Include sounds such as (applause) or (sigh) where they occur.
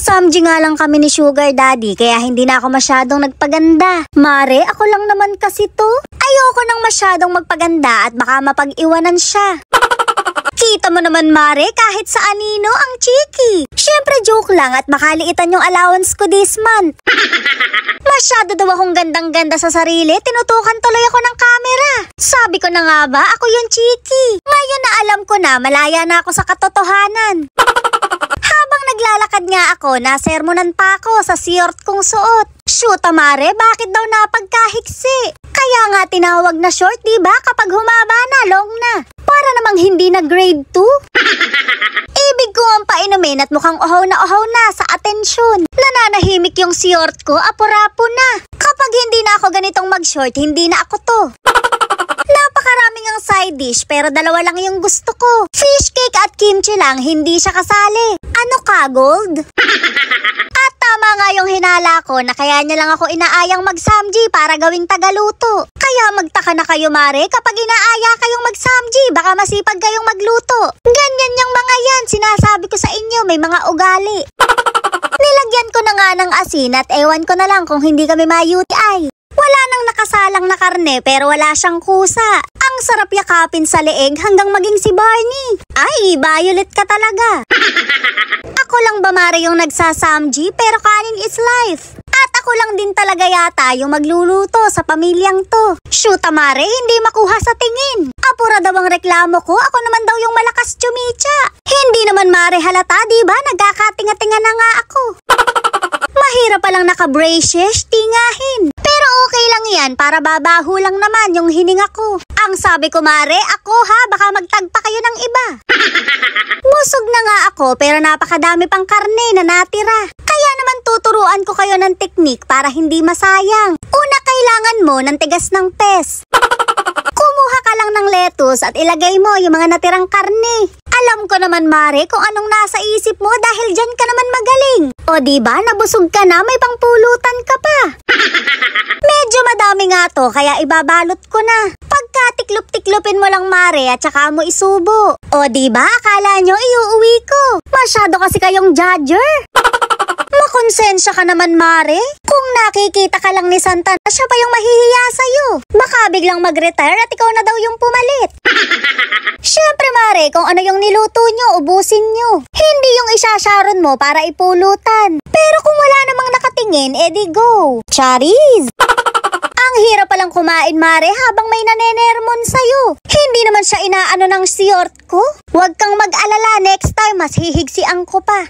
Nagpasamji nga lang kami ni Sugar Daddy kaya hindi na ako masyadong nagpaganda. Mare, ako lang naman kasi to. Ayoko nang masyadong magpaganda at baka mapag-iwanan siya. Kita mo naman Mare, kahit sa anino ang cheeky. Siyempre joke lang at makaliitan yung allowance ko this month. (laughs) Masyado daw akong gandang-ganda sa sarili, tinutukan tuloy ako ng camera. Sabi ko na nga ba, ako yung cheeky. Ngayon na alam ko na, malaya na ako sa katotohanan ako, sermonan pa ako sa siyort kong suot. Shoot, mare, bakit daw napagkahiksi? Kaya nga tinawag na short, di ba? Kapag humaba na, long na. Para namang hindi na grade 2. (laughs) Ibig ko ang painumin at mukhang ohaw na ohaw na sa atensyon. Nananahimik yung siyort ko, apurapo na. Kapag hindi na ako ganitong mag-short, hindi na ako to ng side dish pero dalawa lang yung gusto ko. Fish cake at kimchi lang, hindi siya kasali. Ano ka, Gold? (laughs) at tama nga yung hinala ko na kaya niya lang ako inaayang magsamji para gawing tagaluto. Kaya magtaka na kayo, Mare, kapag inaaya kayong magsamji, baka masipag kayong magluto. Ganyan yung mga yan, sinasabi ko sa inyo, may mga ugali. (laughs) Nilagyan ko na nga ng asin at ewan ko na lang kung hindi kami ma-UTI. Wala nang nakasalang na karne pero wala siyang kusa. Ang sarap yakapin sa leeg hanggang maging si Barney. Ay, violet ka talaga. (laughs) ako lang ba Mari yung nagsasamji pero kanin is life. At ako lang din talaga yata yung magluluto sa pamilyang to. Shoot Mari, hindi makuha sa tingin. Apura daw ang reklamo ko, ako naman daw yung malakas chumicha. Hindi naman Mari halata, di ba? Nagkakatinga-tinga na nga ako. (laughs) Mahirap palang naka-braces, tingahin lang yan para babaho lang naman yung hininga ko. Ang sabi ko mare, ako ha, baka magtagpa kayo ng iba. Musog (laughs) na nga ako pero napakadami pang karne na natira. Kaya naman tuturuan ko kayo ng teknik para hindi masayang. Una kailangan mo ng tigas ng pes. Kumuha ka lang ng lettuce at ilagay mo yung mga natirang karne. Alam ko naman Mare kung anong nasa isip mo dahil dyan ka naman magaling. O ba diba, nabusog ka na may pangpulutan ka pa. (laughs) Medyo madami nga to kaya ibabalot ko na. Pagkatiklop-tiklopin mo lang Mare at saka mo isubo. O ba diba, akala nyo iuuwi ko. Masyado kasi kayong judger. (laughs) Makonsensya ka naman, Mare. Kung nakikita ka lang ni Santa, siya pa yung mahihiya sa'yo. Baka biglang mag-retire at ikaw na daw yung pumalit. Siyempre, kung ano yung niluto nyo, ubusin nyo. Hindi yung isasaron mo para ipulutan. Pero kung wala namang nakatingin, edi go. Charis! Ang hirap palang kumain, Mare, habang may nanenermon sa'yo. Hindi naman siya inaano ng siyort ko. Huwag kang mag-alala, next time mas hihigsi ang ko pa.